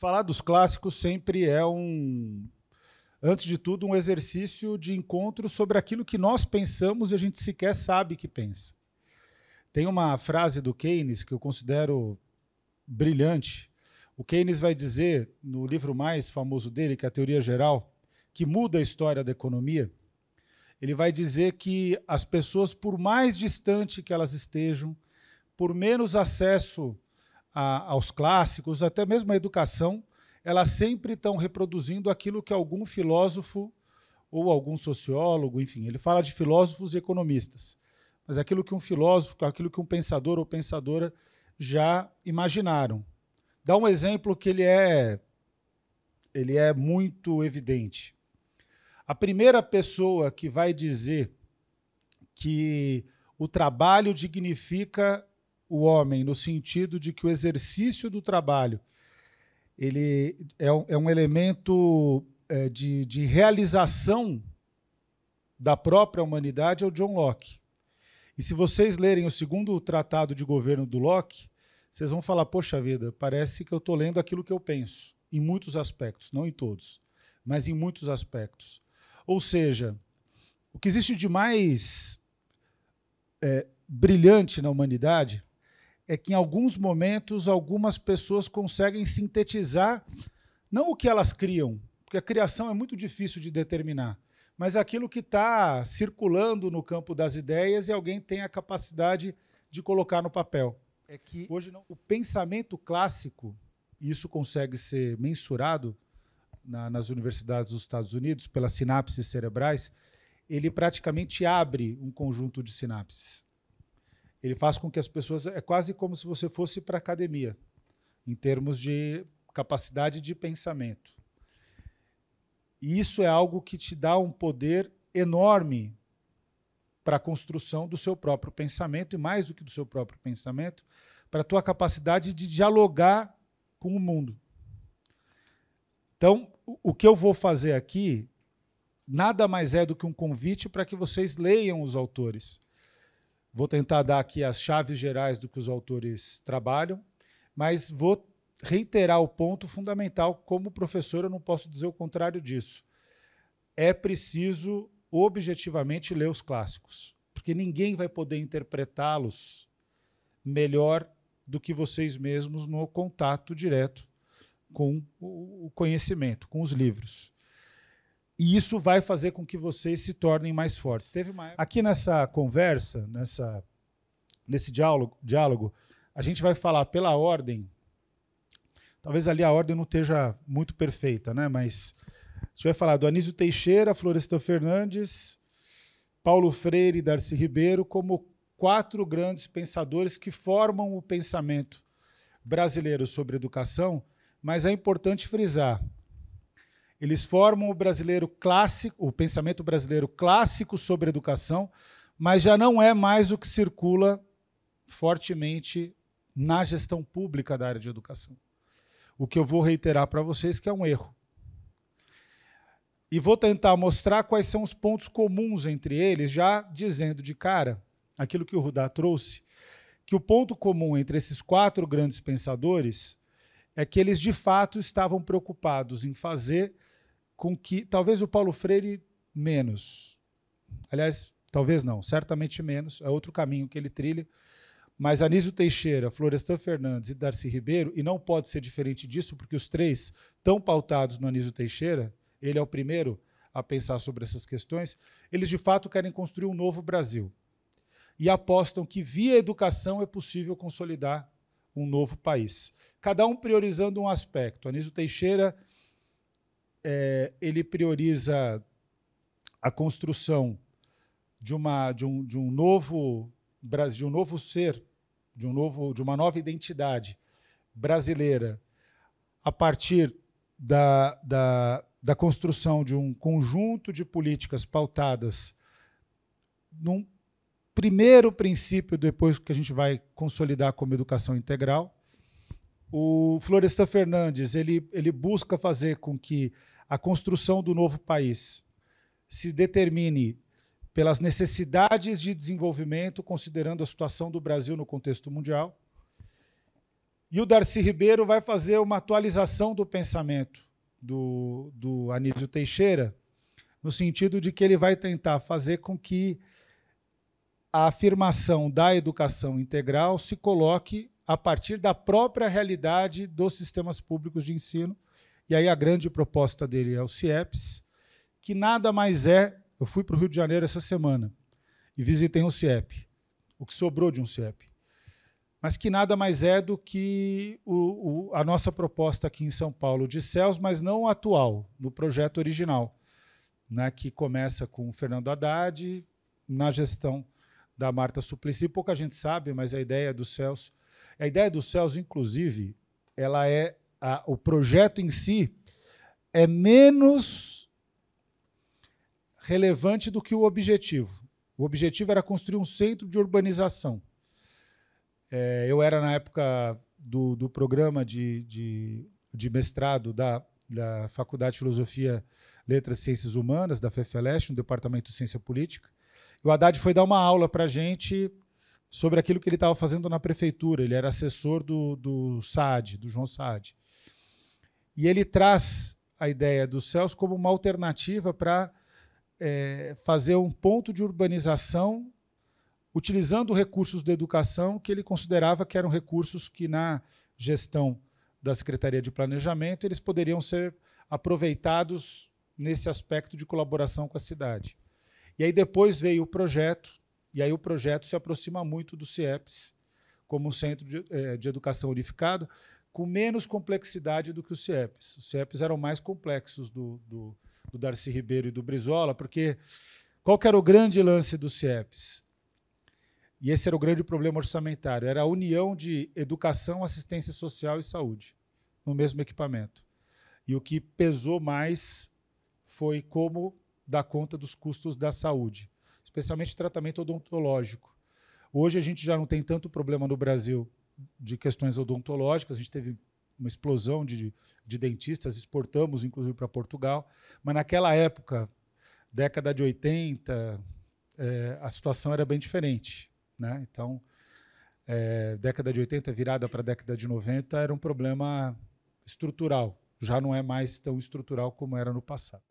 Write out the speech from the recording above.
falar dos clássicos sempre é um, antes de tudo, um exercício de encontro sobre aquilo que nós pensamos e a gente sequer sabe que pensa. Tem uma frase do Keynes que eu considero brilhante. O Keynes vai dizer, no livro mais famoso dele, que é a Teoria Geral, que muda a história da economia, ele vai dizer que as pessoas, por mais distante que elas estejam, por menos acesso a, aos clássicos, até mesmo a educação, elas sempre estão reproduzindo aquilo que algum filósofo ou algum sociólogo, enfim, ele fala de filósofos e economistas, mas aquilo que um filósofo, aquilo que um pensador ou pensadora já imaginaram. Dá um exemplo que ele é ele é muito evidente. A primeira pessoa que vai dizer que o trabalho dignifica o homem, no sentido de que o exercício do trabalho ele é, um, é um elemento é, de, de realização da própria humanidade, é o John Locke. E se vocês lerem o segundo tratado de governo do Locke, vocês vão falar: poxa vida, parece que eu estou lendo aquilo que eu penso, em muitos aspectos, não em todos, mas em muitos aspectos. Ou seja, o que existe de mais é, brilhante na humanidade é que em alguns momentos algumas pessoas conseguem sintetizar não o que elas criam, porque a criação é muito difícil de determinar, mas aquilo que está circulando no campo das ideias e alguém tem a capacidade de colocar no papel. É que hoje não. o pensamento clássico, e isso consegue ser mensurado na, nas universidades dos Estados Unidos pelas sinapses cerebrais, ele praticamente abre um conjunto de sinapses ele faz com que as pessoas. É quase como se você fosse para academia, em termos de capacidade de pensamento. E isso é algo que te dá um poder enorme para a construção do seu próprio pensamento, e mais do que do seu próprio pensamento, para a tua capacidade de dialogar com o mundo. Então, o que eu vou fazer aqui nada mais é do que um convite para que vocês leiam os autores Vou tentar dar aqui as chaves gerais do que os autores trabalham, mas vou reiterar o ponto fundamental. Como professor, eu não posso dizer o contrário disso. É preciso objetivamente ler os clássicos, porque ninguém vai poder interpretá-los melhor do que vocês mesmos no contato direto com o conhecimento, com os livros. E isso vai fazer com que vocês se tornem mais fortes. Teve uma... Aqui nessa conversa, nessa, nesse diálogo, diálogo, a gente vai falar pela ordem. Talvez ali a ordem não esteja muito perfeita, né? Mas a gente vai falar do Anísio Teixeira, Florestan Fernandes, Paulo Freire e Darcy Ribeiro como quatro grandes pensadores que formam o pensamento brasileiro sobre educação, mas é importante frisar eles formam o brasileiro clássico, o pensamento brasileiro clássico sobre educação, mas já não é mais o que circula fortemente na gestão pública da área de educação. O que eu vou reiterar para vocês que é um erro. E vou tentar mostrar quais são os pontos comuns entre eles, já dizendo de cara aquilo que o Rudá trouxe, que o ponto comum entre esses quatro grandes pensadores é que eles de fato estavam preocupados em fazer com que, talvez o Paulo Freire menos, aliás, talvez não, certamente menos, é outro caminho que ele trilha, mas Anísio Teixeira, Florestan Fernandes e Darcy Ribeiro, e não pode ser diferente disso, porque os três estão pautados no Anísio Teixeira, ele é o primeiro a pensar sobre essas questões, eles de fato querem construir um novo Brasil. E apostam que via educação é possível consolidar um novo país. Cada um priorizando um aspecto. Anísio Teixeira é, ele prioriza a construção de, uma, de, um, de um novo Brasil, de um novo ser, de, um novo, de uma nova identidade brasileira a partir da, da, da construção de um conjunto de políticas pautadas num primeiro princípio, depois que a gente vai consolidar como educação integral, o Florestan Fernandes ele, ele busca fazer com que a construção do novo país se determine pelas necessidades de desenvolvimento, considerando a situação do Brasil no contexto mundial. E o Darcy Ribeiro vai fazer uma atualização do pensamento do, do Anísio Teixeira, no sentido de que ele vai tentar fazer com que a afirmação da educação integral se coloque a partir da própria realidade dos sistemas públicos de ensino. E aí a grande proposta dele é o CIEPS, que nada mais é. Eu fui para o Rio de Janeiro essa semana e visitei um CIEP, o que sobrou de um CIEP. Mas que nada mais é do que o, o, a nossa proposta aqui em São Paulo de Céus, mas não atual, no projeto original, né, que começa com o Fernando Haddad na gestão da Marta Suplicy. Pouca gente sabe, mas a ideia do Celso, a ideia do Celso, inclusive, ela é a, o projeto em si é menos relevante do que o objetivo. O objetivo era construir um centro de urbanização. É, eu era na época do, do programa de, de, de mestrado da, da Faculdade de Filosofia, Letras e Ciências Humanas, da FEFELEST, no Departamento de Ciência Política. O Haddad foi dar uma aula para a gente sobre aquilo que ele estava fazendo na prefeitura. Ele era assessor do, do Saad, do João Saad. E ele traz a ideia dos céus como uma alternativa para é, eh, fazer um ponto de urbanização utilizando recursos da educação que ele considerava que eram recursos que na gestão da Secretaria de Planejamento eles poderiam ser aproveitados nesse aspecto de colaboração com a cidade. E aí depois veio o projeto, e aí o projeto se aproxima muito do CIEPS, como um centro de, é, de educação unificado, com menos complexidade do que o CIEPS. Os CIEPS eram mais complexos do, do, do Darcy Ribeiro e do Brizola, porque qual era o grande lance do CIEPS? E esse era o grande problema orçamentário, era a união de educação, assistência social e saúde no mesmo equipamento. E o que pesou mais foi como dar conta dos custos da saúde, especialmente tratamento odontológico. Hoje a gente já não tem tanto problema no Brasil de questões odontológicas, a gente teve uma explosão de, de dentistas, exportamos inclusive para Portugal, mas naquela época, década de 80, é, a situação era bem diferente. Né? Então, é, década de 80, virada para a década de 90, era um problema estrutural, já não é mais tão estrutural como era no passado.